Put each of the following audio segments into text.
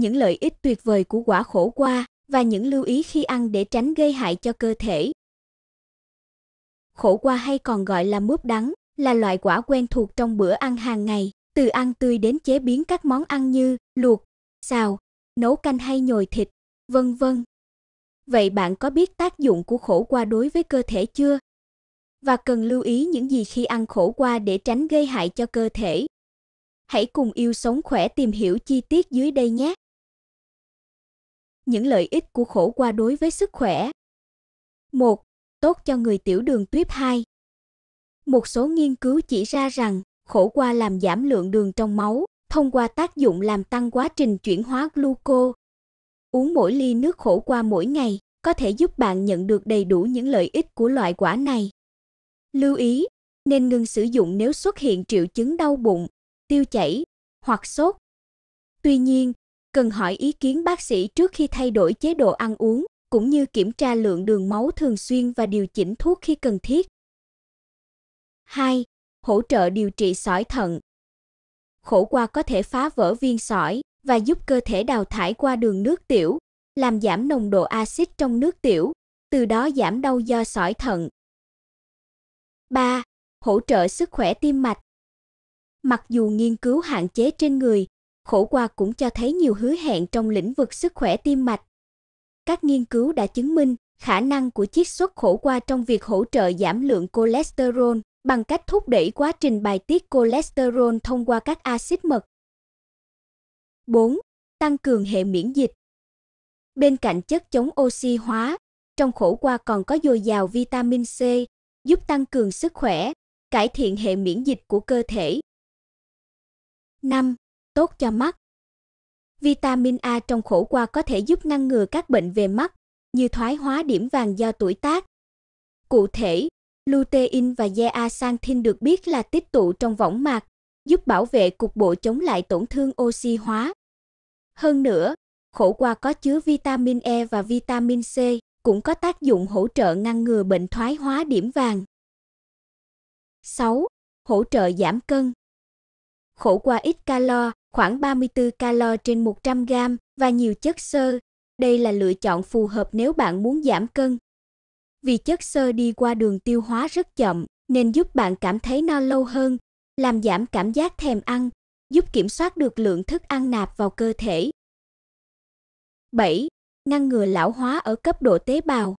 những lợi ích tuyệt vời của quả khổ qua và những lưu ý khi ăn để tránh gây hại cho cơ thể. Khổ qua hay còn gọi là mướp đắng là loại quả quen thuộc trong bữa ăn hàng ngày, từ ăn tươi đến chế biến các món ăn như luộc, xào, nấu canh hay nhồi thịt, vân vân. Vậy bạn có biết tác dụng của khổ qua đối với cơ thể chưa? Và cần lưu ý những gì khi ăn khổ qua để tránh gây hại cho cơ thể? Hãy cùng yêu sống khỏe tìm hiểu chi tiết dưới đây nhé những lợi ích của khổ qua đối với sức khỏe. 1. Tốt cho người tiểu đường tuyếp 2. Một số nghiên cứu chỉ ra rằng khổ qua làm giảm lượng đường trong máu thông qua tác dụng làm tăng quá trình chuyển hóa gluco. Uống mỗi ly nước khổ qua mỗi ngày có thể giúp bạn nhận được đầy đủ những lợi ích của loại quả này. Lưu ý, nên ngừng sử dụng nếu xuất hiện triệu chứng đau bụng, tiêu chảy hoặc sốt. Tuy nhiên, cần hỏi ý kiến bác sĩ trước khi thay đổi chế độ ăn uống, cũng như kiểm tra lượng đường máu thường xuyên và điều chỉnh thuốc khi cần thiết. 2. Hỗ trợ điều trị sỏi thận. Khổ qua có thể phá vỡ viên sỏi và giúp cơ thể đào thải qua đường nước tiểu, làm giảm nồng độ axit trong nước tiểu, từ đó giảm đau do sỏi thận. 3. Hỗ trợ sức khỏe tim mạch. Mặc dù nghiên cứu hạn chế trên người, khổ qua cũng cho thấy nhiều hứa hẹn trong lĩnh vực sức khỏe tim mạch. Các nghiên cứu đã chứng minh khả năng của chiết xuất khổ qua trong việc hỗ trợ giảm lượng cholesterol bằng cách thúc đẩy quá trình bài tiết cholesterol thông qua các axit mật. 4. Tăng cường hệ miễn dịch. Bên cạnh chất chống oxy hóa, trong khổ qua còn có dồi dào vitamin C, giúp tăng cường sức khỏe, cải thiện hệ miễn dịch của cơ thể. 5 tốt cho mắt. Vitamin A trong khổ qua có thể giúp ngăn ngừa các bệnh về mắt như thoái hóa điểm vàng do tuổi tác. Cụ thể, lutein và zeaxanthin được biết là tích tụ trong võng mạc, giúp bảo vệ cục bộ chống lại tổn thương oxy hóa. Hơn nữa, khổ qua có chứa vitamin E và vitamin C, cũng có tác dụng hỗ trợ ngăn ngừa bệnh thoái hóa điểm vàng. 6. Hỗ trợ giảm cân. Khổ qua ít calo, khoảng 34 calo trên 100 gram và nhiều chất xơ. Đây là lựa chọn phù hợp nếu bạn muốn giảm cân. Vì chất xơ đi qua đường tiêu hóa rất chậm nên giúp bạn cảm thấy no lâu hơn, làm giảm cảm giác thèm ăn, giúp kiểm soát được lượng thức ăn nạp vào cơ thể. 7. Ngăn ngừa lão hóa ở cấp độ tế bào.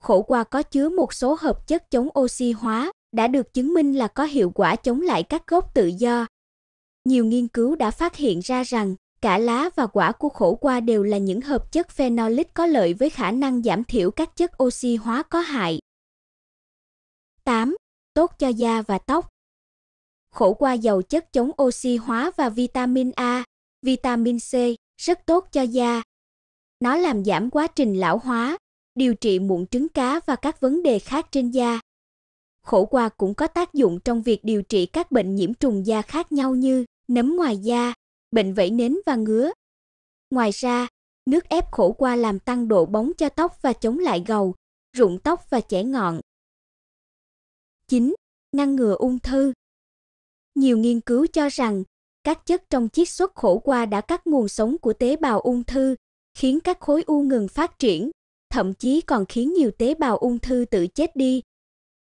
Khổ qua có chứa một số hợp chất chống oxy hóa đã được chứng minh là có hiệu quả chống lại các gốc tự do, nhiều nghiên cứu đã phát hiện ra rằng cả lá và quả của khổ qua đều là những hợp chất phenolic có lợi với khả năng giảm thiểu các chất oxy hóa có hại. 8. Tốt cho da và tóc. Khổ qua giàu chất chống oxy hóa và vitamin A, vitamin C, rất tốt cho da. Nó làm giảm quá trình lão hóa, điều trị mụn trứng cá và các vấn đề khác trên da. Khổ qua cũng có tác dụng trong việc điều trị các bệnh nhiễm trùng da khác nhau như nấm ngoài da, bệnh vẩy nến và ngứa. Ngoài ra, nước ép khổ qua làm tăng độ bóng cho tóc và chống lại gầu, rụng tóc và chẻ ngọn. 9. Ngăn ngừa ung thư. Nhiều nghiên cứu cho rằng các chất trong chiết xuất khổ qua đã cắt nguồn sống của tế bào ung thư, khiến các khối u ngừng phát triển, thậm chí còn khiến nhiều tế bào ung thư tự chết đi.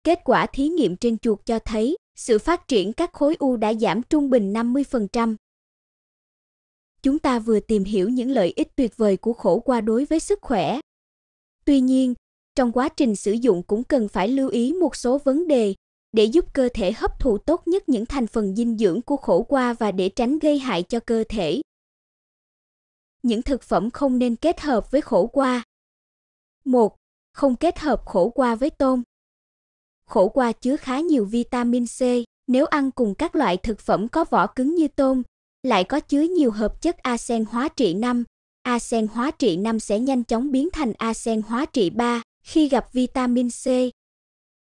Kết quả thí nghiệm trên chuột cho thấy, sự phát triển các khối u đã giảm trung bình 50%. Chúng ta vừa tìm hiểu những lợi ích tuyệt vời của khổ qua đối với sức khỏe. Tuy nhiên, trong quá trình sử dụng cũng cần phải lưu ý một số vấn đề để giúp cơ thể hấp thụ tốt nhất những thành phần dinh dưỡng của khổ qua và để tránh gây hại cho cơ thể. Những thực phẩm không nên kết hợp với khổ qua. 1. Không kết hợp khổ qua với tôm khổ qua chứa khá nhiều vitamin C, nếu ăn cùng các loại thực phẩm có vỏ cứng như tôm, lại có chứa nhiều hợp chất arsen hóa trị 5. Arsen hóa trị 5 sẽ nhanh chóng biến thành arsen hóa trị 3 khi gặp vitamin C.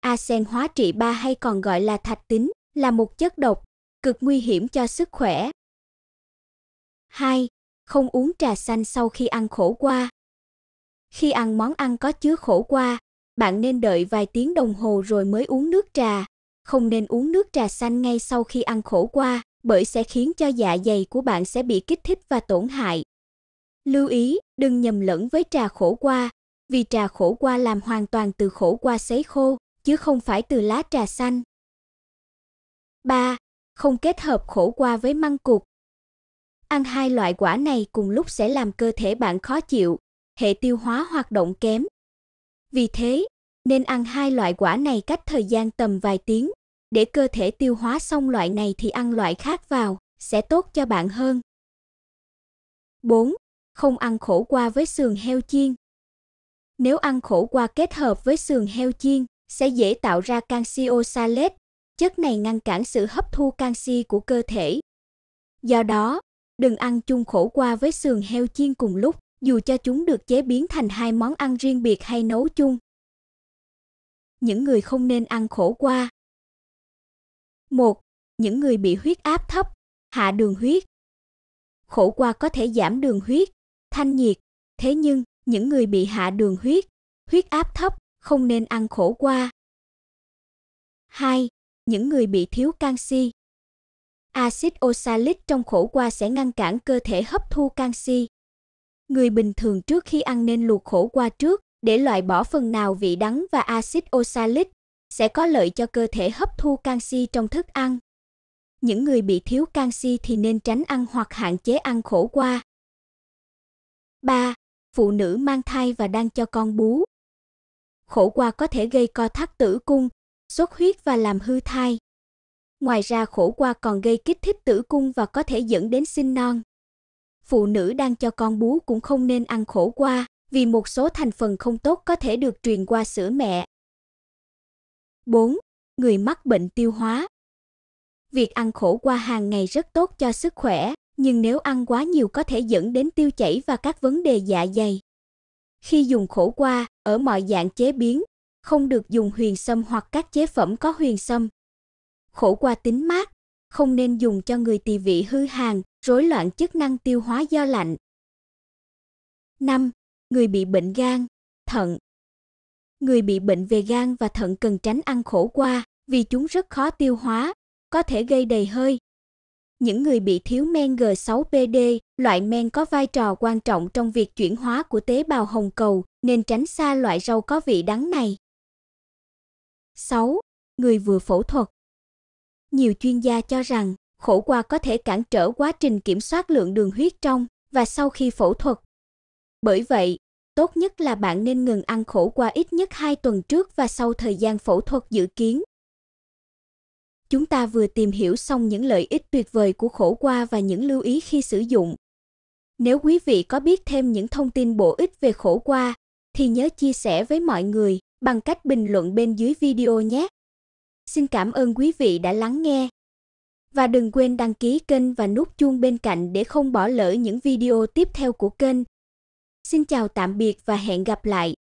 Arsen hóa trị 3 hay còn gọi là thạch tín là một chất độc cực nguy hiểm cho sức khỏe. 2. Không uống trà xanh sau khi ăn khổ qua. Khi ăn món ăn có chứa khổ qua, bạn nên đợi vài tiếng đồng hồ rồi mới uống nước trà, không nên uống nước trà xanh ngay sau khi ăn khổ qua, bởi sẽ khiến cho dạ dày của bạn sẽ bị kích thích và tổn hại. Lưu ý, đừng nhầm lẫn với trà khổ qua, vì trà khổ qua làm hoàn toàn từ khổ qua sấy khô, chứ không phải từ lá trà xanh. 3. Không kết hợp khổ qua với măng cụt. Ăn hai loại quả này cùng lúc sẽ làm cơ thể bạn khó chịu, hệ tiêu hóa hoạt động kém, vì thế, nên ăn hai loại quả này cách thời gian tầm vài tiếng, để cơ thể tiêu hóa xong loại này thì ăn loại khác vào, sẽ tốt cho bạn hơn. 4. Không ăn khổ qua với sườn heo chiên. Nếu ăn khổ qua kết hợp với sườn heo chiên, sẽ dễ tạo ra canxi oxalate, chất này ngăn cản sự hấp thu canxi của cơ thể. Do đó, đừng ăn chung khổ qua với sườn heo chiên cùng lúc dù cho chúng được chế biến thành hai món ăn riêng biệt hay nấu chung. Những người không nên ăn khổ qua. 1. Những người bị huyết áp thấp, hạ đường huyết. Khổ qua có thể giảm đường huyết, thanh nhiệt, thế nhưng những người bị hạ đường huyết, huyết áp thấp không nên ăn khổ qua. 2. Những người bị thiếu canxi. Axit oxalic trong khổ qua sẽ ngăn cản cơ thể hấp thu canxi, Người bình thường trước khi ăn nên luộc khổ qua trước để loại bỏ phần nào vị đắng và axit oxalic, sẽ có lợi cho cơ thể hấp thu canxi trong thức ăn. Những người bị thiếu canxi thì nên tránh ăn hoặc hạn chế ăn khổ qua. 3. Phụ nữ mang thai và đang cho con bú. Khổ qua có thể gây co thắt tử cung, xuất huyết và làm hư thai. Ngoài ra khổ qua còn gây kích thích tử cung và có thể dẫn đến sinh non phụ nữ đang cho con bú cũng không nên ăn khổ qua, vì một số thành phần không tốt có thể được truyền qua sữa mẹ. 4. Người mắc bệnh tiêu hóa. Việc ăn khổ qua hàng ngày rất tốt cho sức khỏe, nhưng nếu ăn quá nhiều có thể dẫn đến tiêu chảy và các vấn đề dạ dày. Khi dùng khổ qua, ở mọi dạng chế biến, không được dùng huyền sâm hoặc các chế phẩm có huyền sâm. Khổ qua tính mát, không nên dùng cho người tỳ vị hư hàn, rối loạn chức năng tiêu hóa do lạnh. 5. Người bị bệnh gan, thận. Người bị bệnh về gan và thận cần tránh ăn khổ qua vì chúng rất khó tiêu hóa, có thể gây đầy hơi. Những người bị thiếu men G6PD, loại men có vai trò quan trọng trong việc chuyển hóa của tế bào hồng cầu, nên tránh xa loại rau có vị đắng này. 6. Người vừa phẫu thuật Nhiều chuyên gia cho rằng khổ qua có thể cản trở quá trình kiểm soát lượng đường huyết trong và sau khi phẫu thuật. Bởi vậy, tốt nhất là bạn nên ngừng ăn khổ qua ít nhất 2 tuần trước và sau thời gian phẫu thuật dự kiến. Chúng ta vừa tìm hiểu xong những lợi ích tuyệt vời của khổ qua và những lưu ý khi sử dụng. Nếu quý vị có biết thêm những thông tin bổ ích về khổ qua thì nhớ chia sẻ với mọi người bằng cách bình luận bên dưới video nhé. Xin cảm ơn quý vị đã lắng nghe và đừng quên đăng ký kênh và nút chuông bên cạnh để không bỏ lỡ những video tiếp theo của kênh. Xin chào tạm biệt và hẹn gặp lại.